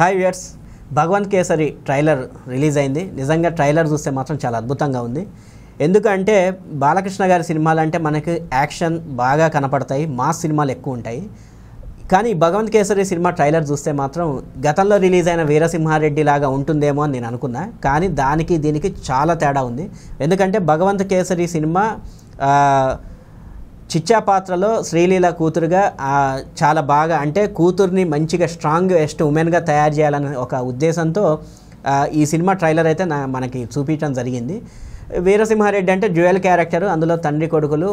hi viewers Bhagavanth Kesari trailer release అయింది నిజంగా trailer చూస్తే మాత్రం చాలా అద్భుతంగా ఉంది ఎందుకంటే బాలకృష్ణ గారి సినిమాలు అంటే మనకి యాక్షన్ బాగా కనపడతాయి మాస్ సినిమాలు ఎక్కువ ఉంటాయి కానీ భగవంత్ కేసరి సినిమా ట్రైలర్ చూస్తే మాత్రం గతంలో రిలీజ్ అయిన వీరసింహారెడ్డి లాగా ఉంటుందేమో అని నేను అనుకున్నా కానీ దానికి దీనికి చాలా తేడా ఉంది ఎందుకంటే భగవంత్ కేసరి సినిమా చిచ్చా పాత్రలో శ్రీలీల కూతురుగా చాలా బాగా అంటే కూతుర్ని మంచిగా స్ట్రాంగ్ ఎస్ట్ ఉమెన్గా తయారు చేయాలనే ఒక ఉద్దేశంతో ఈ సినిమా ట్రైలర్ అయితే నా మనకి చూపించడం జరిగింది వీరసింహారెడ్డి అంటే జ్యువెల్ క్యారెక్టర్ అందులో తండ్రి కొడుకులు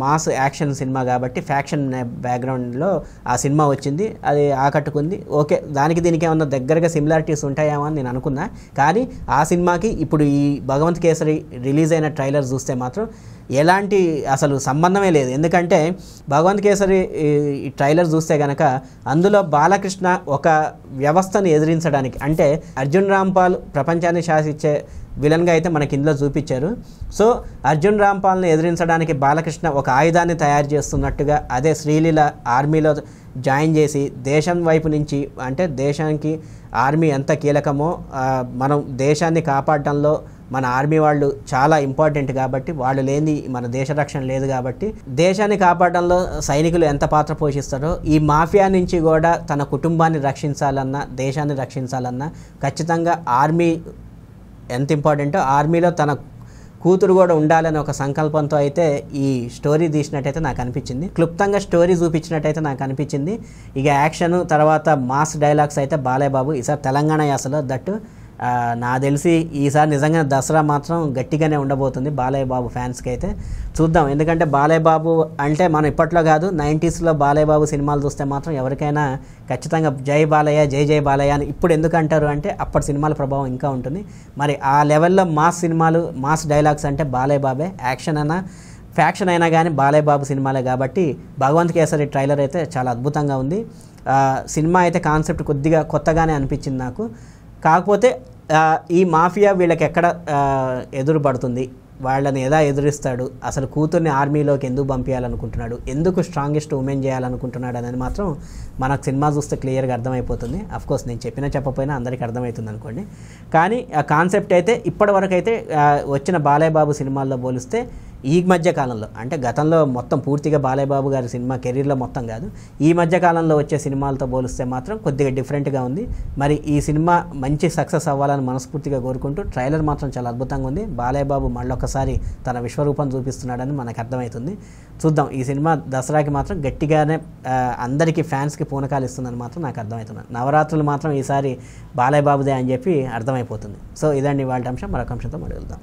మాస్ యాక్షన్ సినిమా కాబట్టి ఫ్యాక్షన్ బ్యాక్గ్రౌండ్లో ఆ సినిమా వచ్చింది అది ఆకట్టుకుంది ఓకే దానికి దీనికి ఏమన్నా దగ్గరగా సిమిలారిటీస్ ఉంటాయేమో అని నేను అనుకున్నా కానీ ఆ సినిమాకి ఇప్పుడు ఈ భగవంత్ కేసరి రిలీజ్ అయిన ట్రైలర్ చూస్తే మాత్రం ఎలాంటి అసలు సంబంధమే లేదు ఎందుకంటే భగవంత్ కేసరి ఈ ట్రైలర్ చూస్తే కనుక అందులో బాలకృష్ణ ఒక వ్యవస్థను ఎదిరించడానికి అంటే అర్జున్ రాంపాల్ ప్రపంచాన్ని శాసించే విలన్గా అయితే మనకి ఇందులో చూపించారు సో అర్జున్ రాంపాల్ని ఎదిరించడానికి బాలకృష్ణ ఒక ఆయుధాన్ని తయారు చేస్తున్నట్టుగా అదే శ్రీలీల ఆర్మీలో జాయిన్ చేసి దేశం వైపు నుంచి అంటే దేశానికి ఆర్మీ ఎంత కీలకమో మనం దేశాన్ని కాపాడటంలో మన ఆర్మీ వాళ్ళు చాలా ఇంపార్టెంట్ కాబట్టి వాళ్ళు లేని మన దేశ రక్షణ లేదు కాబట్టి దేశాన్ని కాపాడడంలో సైనికులు ఎంత పాత్ర పోషిస్తారో ఈ మాఫియా నుంచి కూడా తన కుటుంబాన్ని రక్షించాలన్నా దేశాన్ని రక్షించాలన్నా ఖచ్చితంగా ఆర్మీ ఎంత ఇంపార్టెంటో ఆర్మీలో తన కూతురు కూడా ఉండాలని ఒక సంకల్పంతో అయితే ఈ స్టోరీ తీసినట్టయితే నాకు అనిపించింది క్లుప్తంగా స్టోరీ చూపించినట్టయితే నాకు అనిపించింది ఇక యాక్షన్ తర్వాత మాస్ డైలాగ్స్ అయితే బాలయ్యబాబు ఈసారి తెలంగాణ యాసలో దట్టు నా తెలిసి ఈసారి నిజంగా దసరా మాత్రం గట్టిగానే ఉండబోతుంది బాలయ్య బాబు ఫ్యాన్స్కి అయితే చూద్దాం ఎందుకంటే బాలయ్య బాబు అంటే మనం ఇప్పట్లో కాదు నైంటీస్లో బాలయ్య బాబు సినిమాలు చూస్తే మాత్రం ఎవరికైనా ఖచ్చితంగా జై బాలయ్య జై జై బాలయ్య అని ఇప్పుడు ఎందుకంటారు అంటే అప్పటి సినిమాల ప్రభావం ఇంకా ఉంటుంది మరి ఆ లెవెల్లో మాస్ సినిమాలు మాస్ డైలాగ్స్ అంటే బాలయ్య బాబే యాక్షన్ అయినా ఫ్యాక్షన్ అయినా కానీ బాలయ్య బాబు సినిమాలే కాబట్టి భగవంత్ కేసరి ట్రైలర్ అయితే చాలా అద్భుతంగా ఉంది సినిమా అయితే కాన్సెప్ట్ కొద్దిగా కొత్తగానే అనిపించింది నాకు కాకపోతే ఈ మాఫియా వీళ్ళకి ఎక్కడ ఎదురుపడుతుంది వాళ్ళని ఎలా ఎదురిస్తాడు అసలు కూతుర్ని ఆర్మీలోకి ఎందుకు పంపించాలనుకుంటున్నాడు ఎందుకు స్ట్రాంగెస్ట్ ఉమెన్ చేయాలనుకుంటున్నాడు అనేది మాత్రం మనకు సినిమా చూస్తే క్లియర్గా అర్థమైపోతుంది కోర్స్ నేను చెప్పినా చెప్పపోయినా అందరికీ అర్థమవుతుంది అనుకోండి కానీ ఆ కాన్సెప్ట్ అయితే ఇప్పటివరకు అయితే వచ్చిన బాలయ్య బాబు సినిమాల్లో పోలిస్తే ఈ మధ్య కాలంలో అంటే గతంలో మొత్తం పూర్తిగా బాలయ్యబాబు గారి సినిమా కెరీర్లో మొత్తం కాదు ఈ మధ్య కాలంలో వచ్చే సినిమాలతో పోలిస్తే మాత్రం కొద్దిగా డిఫరెంట్గా ఉంది మరి ఈ సినిమా మంచి సక్సెస్ అవ్వాలని మనస్ఫూర్తిగా కోరుకుంటూ ట్రైలర్ మాత్రం చాలా అద్భుతంగా ఉంది బాలయ్యబాబు మళ్ళొకసారి తన విశ్వరూపం చూపిస్తున్నాడని మనకు అర్థమవుతుంది చూద్దాం ఈ సినిమా దసరాకి మాత్రం గట్టిగానే అందరికీ ఫ్యాన్స్కి పూనకాలు ఇస్తుందని మాత్రం నాకు అర్థమవుతుంది నవరాత్రులు మాత్రం ఈసారి బాలయ్యబాబుదే అని చెప్పి అర్థమైపోతుంది సో ఇదండి వాళ్ళ అంశం మరొక అంశంతో మడుగుదాం